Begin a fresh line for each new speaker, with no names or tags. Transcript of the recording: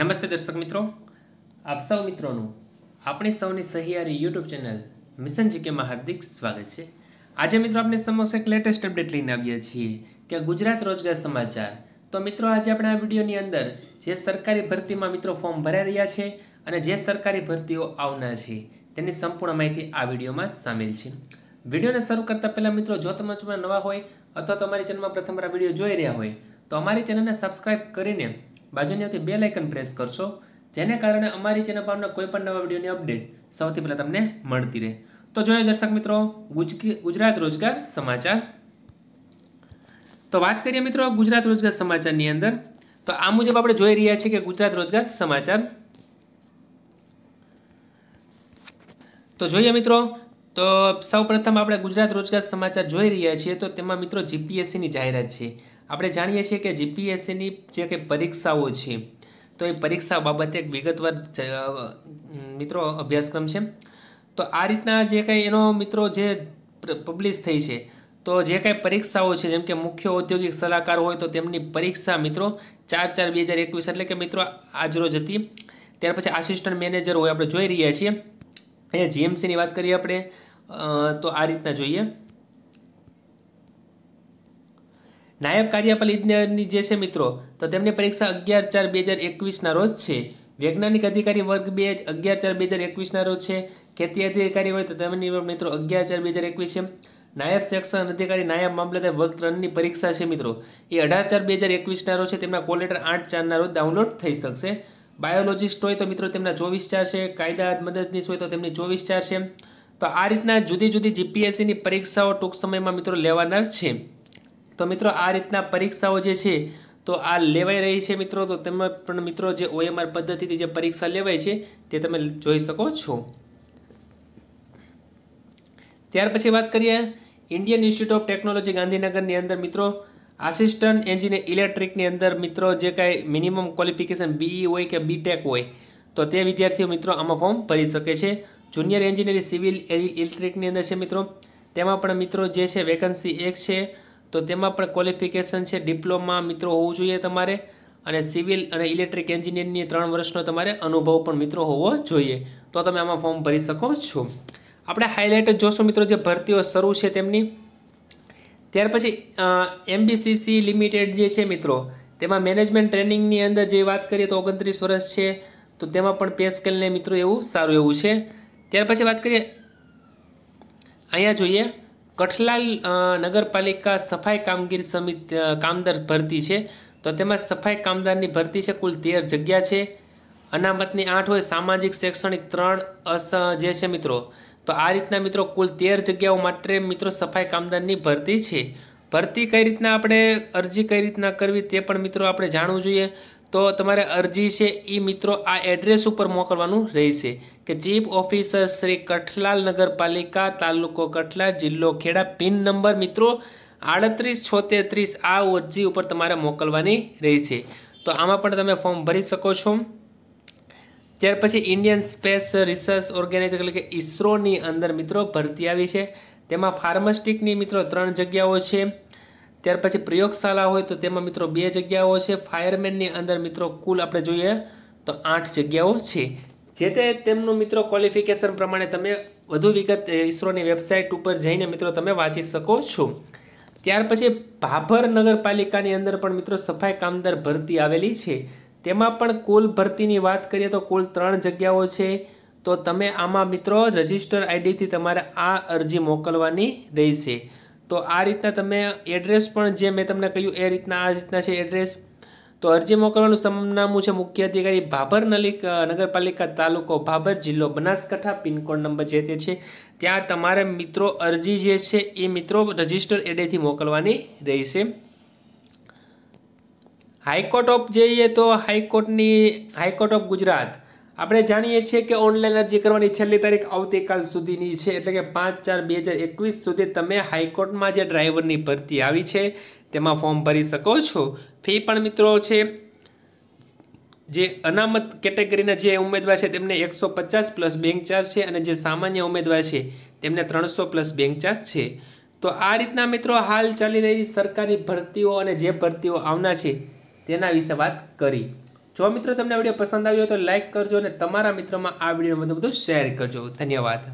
નમસ્તે દર્શક મિત્રો આપ સૌ મિત્રોનું આપણી સૌની સહિયારી યુટ્યુબ ચેનલ મિશન જીકેમાં હાર્દિક સ્વાગત છે આજે મિત્રો આપણે સમક્ષ એક લેટેસ્ટ અપડેટ લઈને આવીએ છીએ કે ગુજરાત રોજગાર સમાચાર તો મિત્રો આજે આપણે આ વિડીયોની અંદર જે સરકારી ભરતીમાં મિત્રો ફોર્મ ભરાઈ રહ્યા છે અને જે સરકારી ભરતીઓ આવનાર છે તેની સંપૂર્ણ માહિતી આ વિડીયોમાં સામેલ છે વિડીયોને શરૂ કરતાં પહેલાં મિત્રો જો તમે નવા હોય અથવા તો અમારી ચેનલમાં પ્રથમવાર વિડીયો જોઈ રહ્યા હોય તો અમારી ચેનલને સબસ્ક્રાઈબ કરીને બાજુની આવતી બે લાઇકન પ્રેસ કરશો જેને કારણે અમારી ચેનલ પરના કોઈ પણ નવા વિડીયોની અપડેટ સૌથી પહેલાં તમને મળતી રહે તો જોઈએ દર્શક મિત્રો ગુજરાત રોજગાર સમાચાર તો વાત કરીએ મિત્રો ગુજરાત રોજગાર સમાચારની અંદર તો આ મુજબ આપણે જોઈ રહ્યા છીએ કે ગુજરાત રોજગાર સમાચાર તો જોઈએ મિત્રો તો સૌ પ્રથમ આપણે ગુજરાત રોજગાર સમાચાર જોઈ રહ્યા છીએ તો તેમાં મિત્રો જીપીએસસીની જાહેરાત છે આપણે જાણીએ છીએ કે જીપીએસસીની જે કંઈ પરીક્ષાઓ છે તો એ પરીક્ષા બાબતે એક વિગતવાર મિત્રો અભ્યાસક્રમ છે તો આ રીતના જે કંઈ એનો મિત્રો જે પબ્લિશ થઈ છે તો જે કાંઈ પરીક્ષાઓ છે જેમ કે મુખ્ય ઔદ્યોગિક સલાહકાર હોય તો તેમની પરીક્ષા મિત્રો ચાર ચાર બે હજાર એકવીસ એટલે કે મિત્રો આજરોજ હતી ત્યાર પછી આસિસ્ટન્ટ મેનેજર હોય આપણે જોઈ રહ્યા છીએ અહીંયા જીએમસીની વાત કરીએ આપણે તો આ રીતના જોઈએ નાયબ કાર્યપાલિકાની જે છે મિત્રો તો તેમની પરીક્ષા અગિયાર ચાર બે હજાર એકવીસના રોજ છે વૈજ્ઞાનિક અધિકારી વર્ગ બે અગિયાર ચાર બે હજાર એકવીસના રોજ છે ખેતી અધિકારી હોય તો તેમની મિત્રો અગિયાર ચાર બે હજાર એકવીસ છે નાયબ સેક્શન અધિકારી નાયબ મામલતદાર વર્ગ ત્રણની પરીક્ષા છે મિત્રો એ અઢાર ચાર બે હજાર એકવીસના રોજ છે તેમના કોલેટર આઠ ચારના રોજ ડાઉનલોડ થઈ શકશે બાયોલોજિસ્ટ હોય તો મિત્રો તેમના ચોવીસ ચાર છે કાયદા મદદનીશ હોય તો તેમની ચોવીસ ચાર છે તો આ રીતના જુદી જુદી જીપીએસસીની પરીક્ષાઓ ટૂંક સમયમાં મિત્રો લેવાનાર છે તો મિત્રો આ રીતના પરીક્ષાઓ જે છે તો આ લેવાઈ રહી છે મિત્રો તો તમે પણ મિત્રો જે ઓએમઆર પદ્ધતિથી જે પરીક્ષા લેવાય છે તે તમે જોઈ શકો છો ત્યાર પછી વાત કરીએ ઇન્ડિયન ઇન્સ્ટિટ્યૂટ ઓફ ટેકનોલોજી ગાંધીનગરની અંદર મિત્રો આસિસ્ટન્ટ એન્જિનિયર ઇલેક્ટ્રિકની અંદર મિત્રો જે કાંઈ મિનિમમ ક્વોલિફિકેશન બીઈ હોય કે બીટેક હોય તો તે વિદ્યાર્થીઓ મિત્રો આમાં ફોર્મ ભરી શકે છે જુનિયર એન્જિનિયરિંગ સિવિલ ઇલેક્ટ્રિકની અંદર છે મિત્રો તેમાં પણ મિત્રો જે છે વેકન્સી એક છે તો તેમાં પણ ક્વોલિફિકેશન છે ડિપ્લોમા મિત્રો હોવું જોઈએ તમારે અને સિવિલ અને ઇલેક્ટ્રિક એન્જિનિયરની ત્રણ વર્ષનો તમારે અનુભવ પણ મિત્રો હોવો જોઈએ તો તમે આમાં ફોર્મ ભરી શકો છો આપણે હાઇલાઇટ જોશું મિત્રો જે ભરતીઓ શરૂ છે તેમની ત્યાર પછી એમબીસીસી લિમિટેડ જે છે મિત્રો તેમાં મેનેજમેન્ટ ટ્રેનિંગની અંદર જે વાત કરીએ તો ઓગણત્રીસ વર્ષ છે તો તેમાં પણ પે સ્કેલને મિત્રો એવું સારું એવું છે ત્યાર પછી વાત કરીએ અહીંયા જોઈએ કઠલાલ નગરપાલિકા સફાઈ કામગીરી સમિત કામદાર ભરતી છે તો તેમાં સફાઈ કામદારની ભરતી છે કુલ તેર જગ્યા છે અનામતની આઠ હોય સામાજિક શૈક્ષણિક ત્રણ અસ જે છે મિત્રો તો આ રીતના મિત્રો કુલ તેર જગ્યાઓ માટે મિત્રો સફાઈ કામદારની ભરતી છે ભરતી કઈ રીતના આપણે અરજી કઈ રીતના કરવી તે પણ મિત્રો આપણે જાણવું જોઈએ તો તમારે અરજી છે એ મિત્રો આ એડ્રેસ ઉપર મોકલવાનું રહેશે કે ચીફ ઓફિસર શ્રી કઠલાલ નગરપાલિકા તાલુકો કઠલાલ જિલ્લો ખેડા પિન નંબર મિત્રો આડત્રીસ છોતેત્રીસ આ અરજી ઉપર તમારે મોકલવાની રહેશે તો આમાં પણ તમે ફોર્મ ભરી શકો છો ત્યાર પછી ઇન્ડિયન સ્પેસ રિસર્ચ ઓર્ગેનાઇઝ એટલે કે ઇસરોની અંદર મિત્રો ભરતી આવી છે તેમાં ફાર્માસ્ટિકની મિત્રો ત્રણ જગ્યાઓ છે ત્યાર પછી પ્રયોગશાળા હોય તો તેમાં મિત્રો બે જગ્યાઓ છે ફાયરમેનની અંદર મિત્રો કુલ આપણે જોઈએ તો આઠ જગ્યાઓ છે જે તેમનું મિત્રો ક્વોલિફિકેશન પ્રમાણે તમે વધુ વિગત ઇસરોની વેબસાઇટ ઉપર જઈને મિત્રો તમે વાંચી શકો છો ત્યાર પછી ભાભર નગરપાલિકાની અંદર પણ મિત્રો સફાઈ કામદાર ભરતી આવેલી છે તેમાં પણ કુલ ભરતીની વાત કરીએ તો કુલ ત્રણ જગ્યાઓ છે તો તમે આમાં મિત્રો રજિસ્ટર આઈડીથી તમારે આ અરજી મોકલવાની રહેશે તો આ રીતના તમે એડ્રેસ પણ જે મેં તમને કહ્યું એ રીતના આ રીતના છે એડ્રેસ તો અરજી મોકલવાનું સમનામું છે મુખ્ય અધિકારી ભાભર નલિક નગરપાલિકા તાલુકો ભાભર જિલ્લો બનાસકાંઠા પિનકોડ નંબર જે તે છે ત્યાં તમારે મિત્રો અરજી જે છે એ મિત્રો રજિસ્ટર એડેથી મોકલવાની રહેશે હાઈકોર્ટ ઓફ જઈએ તો હાઈકોર્ટની હાઈકોર્ટ ઓફ ગુજરાત આપણે જાણીએ છીએ કે ઓનલાઈન અરજી કરવાની છેલ્લી તારીખ આવતીકાલ સુધીની છે એટલે કે પાંચ ચાર બે હજાર એકવીસ સુધી તમે હાઈકોર્ટમાં જે ડ્રાઈવરની ભરતી આવી છે તેમાં ફોર્મ ભરી શકો છો ફી પણ મિત્રો છે જે અનામત કેટેગરીના જે ઉમેદવાર છે તેમને એકસો પચાસ પ્લસ બેંક ચાર્જ છે અને જે સામાન્ય ઉમેદવાર છે તેમને ત્રણસો પ્લસ બેંક ચાર્જ છે તો આ રીતના મિત્રો હાલ ચાલી રહેલી સરકારી ભરતીઓ અને જે ભરતીઓ આવનાર છે તેના વિશે વાત કરી જો મિત્રો તમને આ વિડીયો પસંદ આવ્યો તો લાઇક કરજો અને તમારા મિત્રોમાં આ વિડીયો બધું બધું શેર કરજો ધન્યવાદ